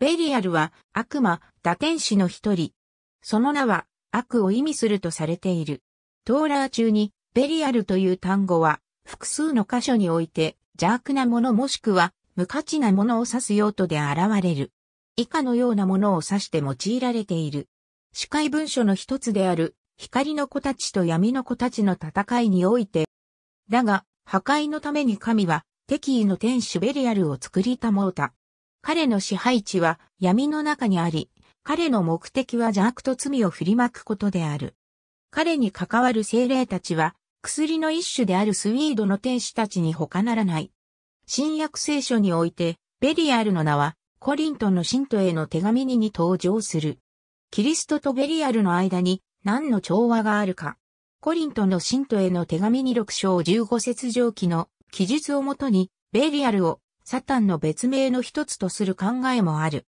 ベリアルは悪魔、打天使の一人。その名は悪を意味するとされている。トーラー中にベリアルという単語は複数の箇所において邪悪なものもしくは無価値なものを指す用途で現れる。以下のようなものを指して用いられている。司会文書の一つである光の子たちと闇の子たちの戦いにおいて。だが、破壊のために神は敵意の天使ベリアルを作りたもうた。彼の支配地は闇の中にあり、彼の目的は邪悪と罪を振りまくことである。彼に関わる精霊たちは、薬の一種であるスウィードの天使たちに他ならない。新約聖書において、ベリアルの名は、コリントの信徒への手紙にに登場する。キリストとベリアルの間に何の調和があるか。コリントの信徒への手紙に6章15節上記の記述をもとに、ベリアルをサタンの別名の一つとする考えもある。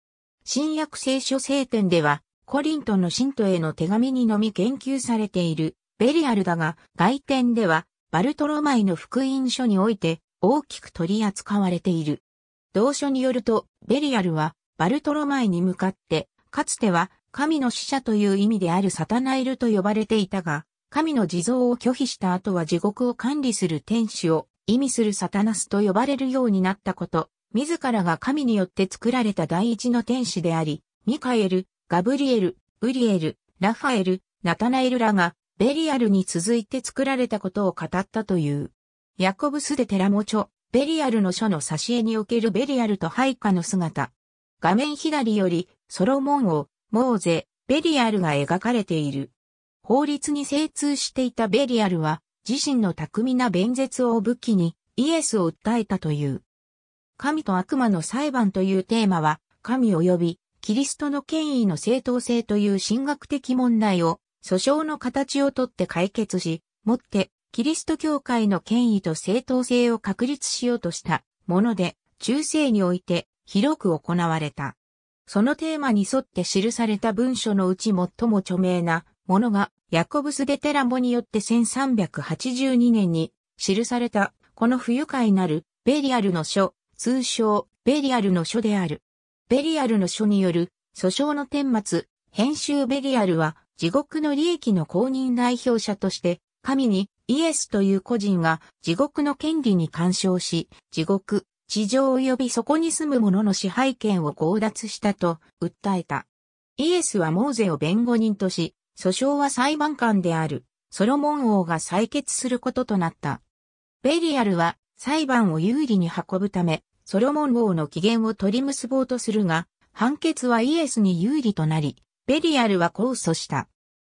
新約聖書聖典では、コリントの信徒への手紙にのみ言及されているベリアルだが、外典ではバルトロマイの福音書において大きく取り扱われている。同書によると、ベリアルはバルトロマイに向かって、かつては神の使者という意味であるサタナイルと呼ばれていたが、神の地蔵を拒否した後は地獄を管理する天使を意味するサタナスと呼ばれるようになったこと、自らが神によって作られた第一の天使であり、ミカエル、ガブリエル、ウリエル、ラファエル、ナタナエルらが、ベリアルに続いて作られたことを語ったという。ヤコブスでテラモチョ、ベリアルの書の挿絵におけるベリアルと配下の姿。画面左より、ソロモン王、モーゼ、ベリアルが描かれている。法律に精通していたベリアルは、自身の巧みな弁舌を武器にイエスを訴えたという。神と悪魔の裁判というテーマは、神及びキリストの権威の正当性という神学的問題を訴訟の形をとって解決し、もってキリスト教会の権威と正当性を確立しようとしたもので、中世において広く行われた。そのテーマに沿って記された文書のうち最も著名なものがヤコブス・デ・テラモによって1382年に記された、この不愉快なるベリアルの書、通称ベリアルの書である。ベリアルの書による訴訟の顛末、編集ベリアルは地獄の利益の公認代表者として、神にイエスという個人が地獄の権利に干渉し、地獄、地上及びそこに住む者の支配権を強奪したと訴えた。イエスはモーゼを弁護人とし、訴訟は裁判官であるソロモン王が採決することとなった。ベリアルは裁判を有利に運ぶため、ソロモン王の機嫌を取り結ぼうとするが、判決はイエスに有利となり、ベリアルは控訴した。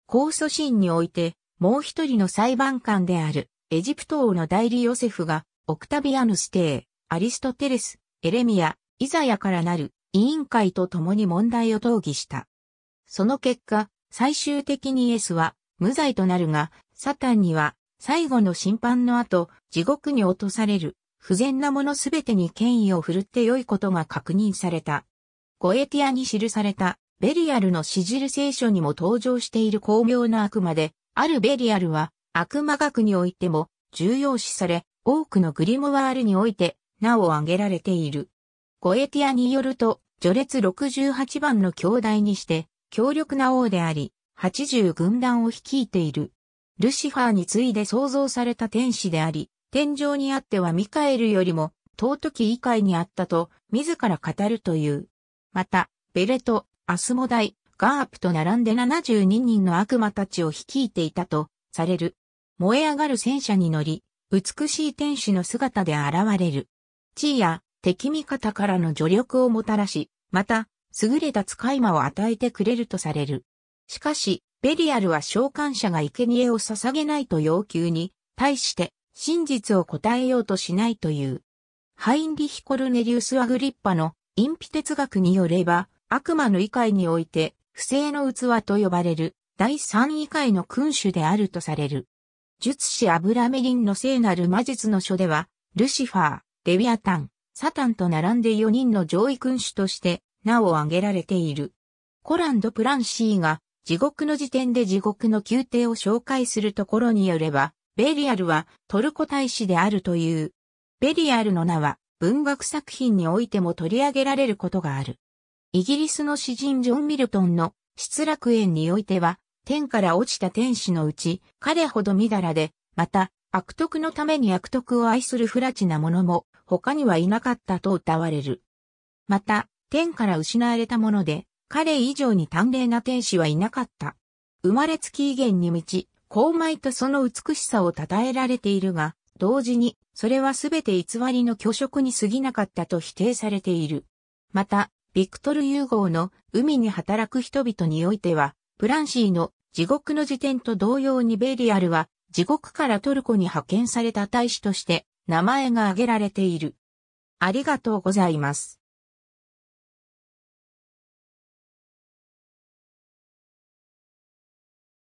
控訴審において、もう一人の裁判官である、エジプト王の代理ヨセフが、オクタビアヌステー、アリストテレス、エレミア、イザヤからなる委員会と共に問題を討議した。その結果、最終的にイエスは無罪となるが、サタンには最後の審判の後、地獄に落とされる、不全なものすべてに権威を振るって良いことが確認された。ゴエティアに記された、ベリアルのシジる聖書にも登場している巧妙な悪魔で、あるベリアルは、悪魔学においても、重要視され、多くのグリモワールにおいて、名を挙げられている。ゴエティアによると、序列68番の兄弟にして、強力な王であり、80軍団を率いている。ルシファーに次いで創造された天使であり、天上にあってはミカエルよりも尊き以外にあったと自ら語るという。また、ベレト、アスモダイ、ガープと並んで72人の悪魔たちを率いていたとされる。燃え上がる戦車に乗り、美しい天使の姿で現れる。地位や敵味方からの助力をもたらし、また、優れた使い魔を与えてくれるとされる。しかし、ベリアルは召喚者が生贄を捧げないと要求に、対して真実を答えようとしないという。ハインリヒ・コルネリウス・アグリッパの隠秘哲学によれば、悪魔の異界において、不正の器と呼ばれる第三異界の君主であるとされる。術師アブラメリンの聖なる魔術の書では、ルシファー、デビアタン、サタンと並んで4人の上位君主として名を挙げられている。コランド・プランシーが地獄の時点で地獄の宮廷を紹介するところによれば、ベリアルはトルコ大使であるという。ベリアルの名は文学作品においても取り上げられることがある。イギリスの詩人ジョン・ミルトンの失楽園においては、天から落ちた天使のうち、彼ほどみだらで、また、悪徳のために悪徳を愛する不埒な者も、他にはいなかったと歌われる。また、天から失われたもので、彼以上に端麗な天使はいなかった。生まれつき威厳に満ち、高米とその美しさを称えられているが、同時に、それはすべて偽りの虚飾に過ぎなかったと否定されている。また、ビクトル・ユーゴーの海に働く人々においては、プランシーの地獄の辞典と同様にベリアルは、地獄からトルコに派遣された大使として、名前が挙げられている。ありがとうございます。